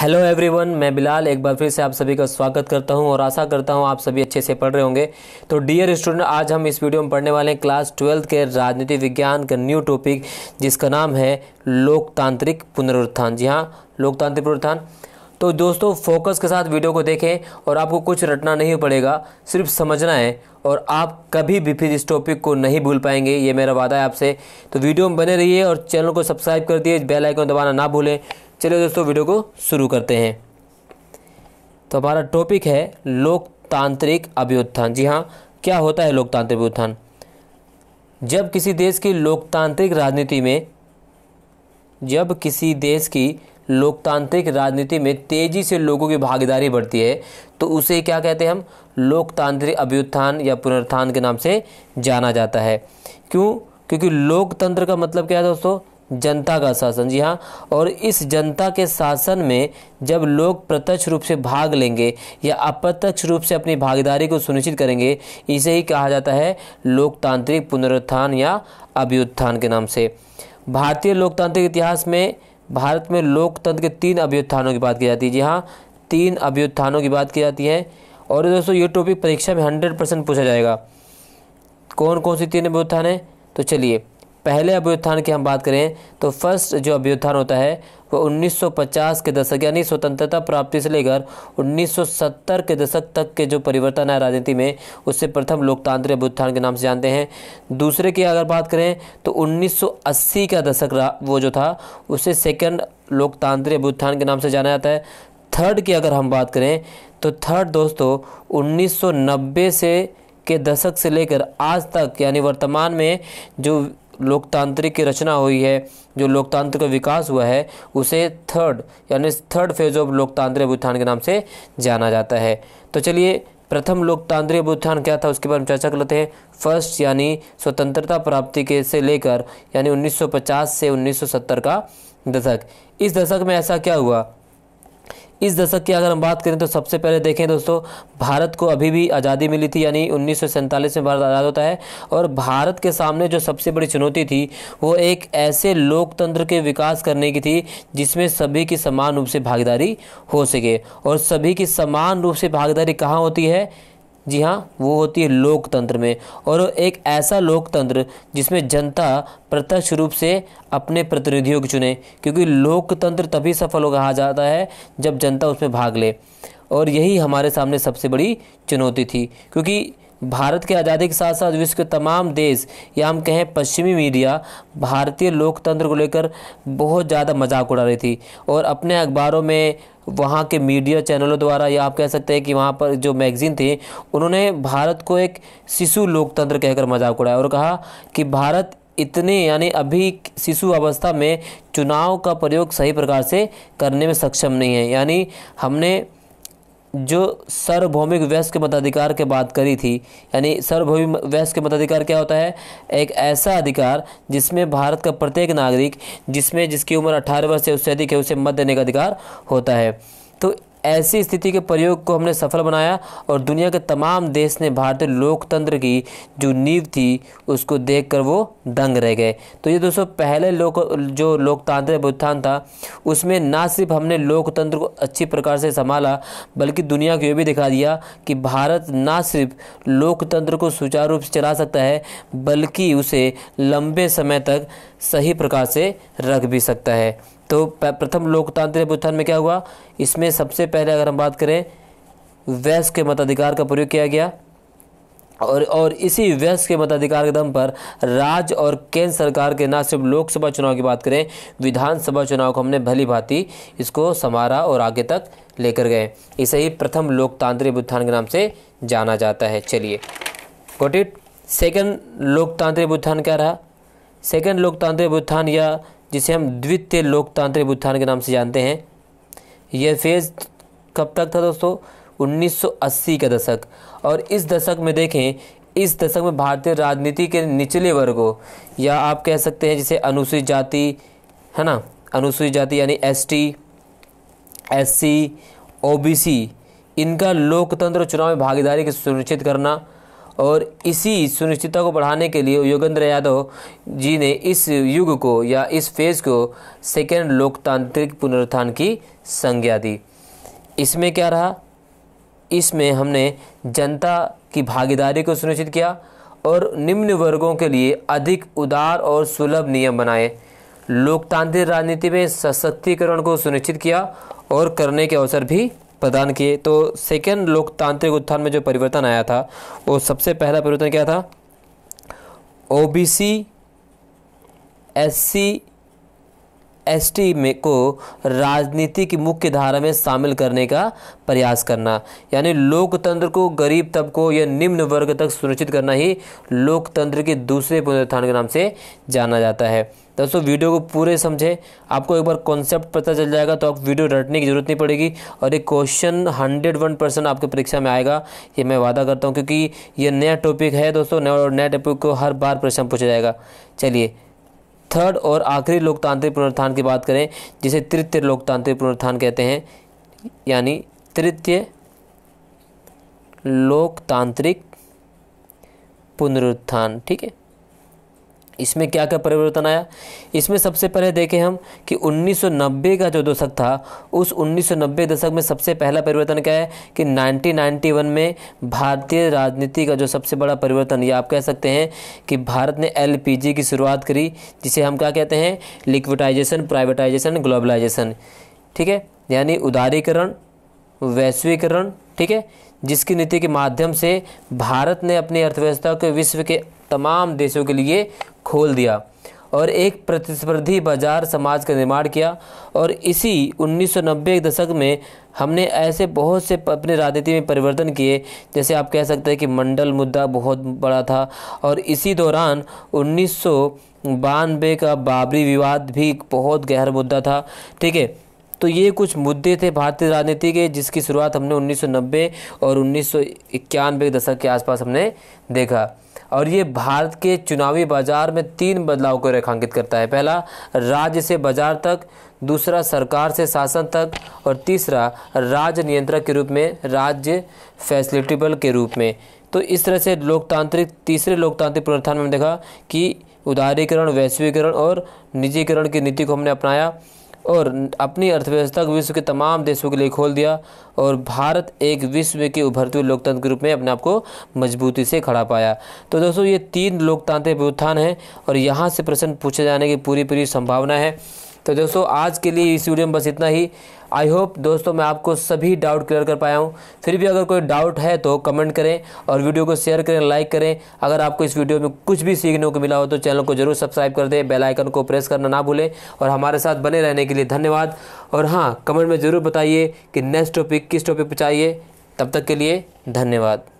hello everyone मैं बिलाल एक बार फिर से आप सभी का स्वागत करता हूं और आशा करता हूं आप सभी अच्छे से पढ़ रहे होंगे तो डियर स्टूडेंट आज हम इस वीडियो में पढ़ने वाले हैं क्लास ट्वेल्थ के राजनीति विज्ञान का न्यू टॉपिक जिसका नाम है लोकतांत्रिक पुनरुत्थान जी हाँ लोकतांत्रिक पुनरुत्थान तो दोस्तों फोकस के साथ वीडियो को देखें और आपको कुछ रटना नहीं पड़ेगा सिर्फ समझना है और आप कभी भी फिर इस टॉपिक को नहीं भूल पाएंगे ये मेरा वादा है आपसे तो वीडियो में बने रहिए और चैनल को सब्सक्राइब कर दिए बेल आइकन दबाना ना भूलें चलिए दोस्तों वीडियो को शुरू करते हैं तो हमारा टॉपिक है लोकतांत्रिक अभ्युत्थान जी हाँ क्या होता है लोकतांत्रिक अभ्युत्थान जब किसी देश की लोकतांत्रिक राजनीति में जब किसी देश की लोकतांत्रिक राजनीति में तेज़ी से लोगों की भागीदारी बढ़ती है तो उसे क्या कहते हैं हम लोकतांत्रिक अभ्युत्थान या पुनरुत्थान के नाम से जाना जाता है क्यों क्योंकि लोकतंत्र का मतलब क्या है दोस्तों जनता का शासन जी हाँ और इस जनता के शासन में जब लोग प्रत्यक्ष रूप से भाग लेंगे या अप्रत्यक्ष रूप से अपनी भागीदारी को सुनिश्चित करेंगे इसे ही कहा जाता है लोकतांत्रिक पुनरुत्थान या अभ्युत्थान के नाम से भारतीय लोकतांत्रिक इतिहास में भारत में लोकतंत्र के तीन अभ्युत्थानों की बात की जाती है जी हाँ तीन अभ्युत्थानों की बात की जाती है और दोस्तों ये टॉपिक परीक्षा में हंड्रेड परसेंट पूछा जाएगा कौन कौन सी तीन अभ्युत्थान है तो चलिए पहले अभ्युत्थान की हम बात करें तो फर्स्ट जो अभ्युत्थान होता है वो 1950 के दशक यानी स्वतंत्रता प्राप्ति से लेकर 1970 के दशक तक के जो परिवर्तन है राजनीति में उससे प्रथम लोकतांत्रिक अभ्युत्थान के नाम से जानते हैं दूसरे की अगर बात करें तो 1980 का दशक वो जो था उसे सेकेंड लोकतांत्रिक अभ्युत्थान के नाम से जाना जाता है थर्ड की अगर हम बात करें तो थर्ड दोस्तों उन्नीस से के दशक से लेकर आज तक यानी वर्तमान में जो लोकतांत्रिक की रचना हुई है जो लोकतंत्र का विकास हुआ है उसे थर्ड यानी थर्ड फेज ऑफ लोकतांत्रिक अभ्युत्थान के नाम से जाना जाता है तो चलिए प्रथम लोकतांत्रिक अभ्युत्थान क्या था उसके बारे में चर्चा कर लेते हैं फर्स्ट यानी स्वतंत्रता प्राप्ति के से लेकर यानी 1950 से 1970 का दशक इस दशक में ऐसा क्या हुआ इस दशक की अगर हम बात करें तो सबसे पहले देखें दोस्तों भारत को अभी भी आज़ादी मिली थी यानी उन्नीस में भारत आज़ाद होता है और भारत के सामने जो सबसे बड़ी चुनौती थी वो एक ऐसे लोकतंत्र के विकास करने की थी जिसमें सभी की समान रूप से भागीदारी हो सके और सभी की समान रूप से भागीदारी कहाँ होती है जी हाँ वो होती है लोकतंत्र में और एक ऐसा लोकतंत्र जिसमें जनता प्रत्यक्ष रूप से अपने प्रतिनिधियों को चुने क्योंकि लोकतंत्र तभी सफल हो कहा जाता है जब जनता उसमें भाग ले और यही हमारे सामने सबसे बड़ी चुनौती थी क्योंकि भारत की आज़ादी के साथ साथ विश्व के तमाम देश या हम कहें पश्चिमी मीडिया भारतीय लोकतंत्र को लेकर बहुत ज़्यादा मजाक उड़ा रही थी और अपने अखबारों में वहाँ के मीडिया चैनलों द्वारा या आप कह सकते हैं कि वहाँ पर जो मैगज़ीन थी उन्होंने भारत को एक शिशु लोकतंत्र कहकर मजाक उड़ाया और कहा कि भारत इतने यानी अभी शिशु अवस्था में चुनाव का प्रयोग सही प्रकार से करने में सक्षम नहीं है यानी हमने जो सार्वभौमिक वैश्य के मताधिकार के बात करी थी यानी सार्वभौमिक वैश्य के मताधिकार क्या होता है एक ऐसा अधिकार जिसमें भारत का प्रत्येक नागरिक जिसमें जिसकी उम्र 18 वर्ष से उससे अधिक है उसे मत देने का अधिकार होता है तो ऐसी स्थिति के प्रयोग को हमने सफल बनाया और दुनिया के तमाम देश ने भारतीय लोकतंत्र की जो नींव थी उसको देखकर वो दंग रह गए तो ये दोस्तों पहले लोक जो लोकतांत्रिक अभ्युत्थान था उसमें ना सिर्फ हमने लोकतंत्र को अच्छी प्रकार से संभाला बल्कि दुनिया को ये भी दिखा दिया कि भारत ना सिर्फ लोकतंत्र को सुचारू रूप से चला सकता है बल्कि उसे लंबे समय तक सही प्रकार से रख भी सकता है तो प्रथम लोकतांत्रिक अभ्युत्थान में क्या हुआ इसमें सबसे पहले अगर हम बात करें वैश्य के मताधिकार का प्रयोग किया गया और और इसी वैश्य के मताधिकार के दम पर राज्य और केंद्र सरकार के ना सिर्फ लोकसभा चुनाव की बात करें विधानसभा चुनाव को हमने भली भांति इसको संवारा और आगे तक लेकर गए इसे ही प्रथम लोकतांत्रिक अभ्युत्थान के नाम से जाना जाता है चलिए गोटिट सेकेंड लोकतांत्रिक अभ्युत्थान क्या रहा सेकेंड लोकतांत्रिक अभ्युत्थान या जिसे हम द्वितीय लोकतांत्रिक उत्थान के नाम से जानते हैं यह फेज़ कब तक था दोस्तों 1980 का दशक और इस दशक में देखें इस दशक में भारतीय राजनीति के निचले वर्गों या आप कह सकते हैं जिसे अनुसूचित जाति है ना अनुसूचित जाति यानी S T S C O B C इनका लोकतंत्र चुनाव में भागीदारी की सुनिश्चित करना और इसी सुनिश्चितता को बढ़ाने के लिए योगेंद्र यादव जी ने इस युग को या इस फेज़ को सेकेंड लोकतांत्रिक पुनरुत्थान की संज्ञा दी इसमें क्या रहा इसमें हमने जनता की भागीदारी को सुनिश्चित किया और निम्न वर्गों के लिए अधिक उदार और सुलभ नियम बनाए लोकतांत्रिक राजनीति में सशक्तिकरण को सुनिश्चित किया और करने के अवसर भी प्रदान किए तो सेकेंड लोकतांत्रिक उत्थान में जो परिवर्तन आया था वो सबसे पहला परिवर्तन क्या था ओबीसी एससी एसटी में को राजनीति की मुख्य धारा में शामिल करने का प्रयास करना यानी लोकतंत्र को गरीब तबकों या निम्न वर्ग तक सुनिश्चित करना ही लोकतंत्र के दूसरे पुनरुत्थान के नाम से जाना जाता है दोस्तों वीडियो को पूरे समझें आपको एक बार कॉन्सेप्ट पता चल जाएगा तो आप वीडियो रटने की ज़रूरत नहीं पड़ेगी और ये क्वेश्चन हंड्रेड वन परसेंट आपकी परीक्षा में आएगा ये मैं वादा करता हूँ क्योंकि ये नया टॉपिक है दोस्तों नया और नया टॉपिक को हर बार प्रश्न पूछा जाएगा चलिए थर्ड और आखिरी लोकतांत्रिक पुनरुत्थान की बात करें जिसे तृतीय लोकतांत्रिक पुनरुत्थान कहते हैं यानी तृतीय लोकतांत्रिक पुनरुत्थान ठीक है इसमें क्या क्या परिवर्तन आया इसमें सबसे पहले देखें हम कि 1990 का जो दशक था उस 1990 दशक में सबसे पहला परिवर्तन क्या है कि 1991 में भारतीय राजनीति का जो सबसे बड़ा परिवर्तन ये आप कह सकते हैं कि भारत ने एलपीजी की शुरुआत करी जिसे हम क्या कहते हैं लिक्विडाइजेशन प्राइवेटाइजेशन ग्लोबलाइजेशन ठीक है यानी उदारीकरण वैश्वीकरण ठीक है जिसकी नीति के माध्यम से भारत ने अपनी अर्थव्यवस्था को विश्व के तमाम देशों के लिए खोल दिया और एक प्रतिस्पर्धी बाजार समाज का निर्माण किया और इसी 1990 के दशक में हमने ऐसे बहुत से अपने राजनीति में परिवर्तन किए जैसे आप कह सकते हैं कि मंडल मुद्दा बहुत बड़ा था और इसी दौरान उन्नीस का बाबरी विवाद भी बहुत गहरा मुद्दा था ठीक है तो ये कुछ मुद्दे थे भारतीय राजनीति के जिसकी शुरुआत हमने 1990 और उन्नीस के दशक के आसपास हमने देखा और ये भारत के चुनावी बाजार में तीन बदलाव को रेखांकित करता है पहला राज्य से बाजार तक दूसरा सरकार से शासन तक और तीसरा राज्य नियंत्रक के रूप में राज्य फैसिलिटेबल के रूप में तो इस तरह से लोकतांत्रिक तीसरे लोकतांत्रिक पुनर्थान में हमने देखा कि उदारीकरण वैश्वीकरण और निजीकरण की नीति को हमने अपनाया और अपनी अर्थव्यवस्था को विश्व के तमाम देशों के लिए खोल दिया और भारत एक विश्व के उभरते हुए लोकतंत्र के रूप में अपने आप को मजबूती से खड़ा पाया तो दोस्तों ये तीन लोकतांत्रिक व्युत्थान हैं और यहाँ से प्रश्न पूछे जाने की पूरी पूरी संभावना है तो दोस्तों आज के लिए इस वीडियो में बस इतना ही आई होप दोस्तों मैं आपको सभी डाउट क्लियर कर पाया हूँ फिर भी अगर कोई डाउट है तो कमेंट करें और वीडियो को शेयर करें लाइक करें अगर आपको इस वीडियो में कुछ भी सीखने को मिला हो तो चैनल को जरूर सब्सक्राइब कर दें बेल आइकन को प्रेस करना ना भूलें और हमारे साथ बने रहने के लिए धन्यवाद और हाँ कमेंट में ज़रूर बताइए कि नेक्स्ट टॉपिक किस टॉपिक पर चाहिए तब तक के लिए धन्यवाद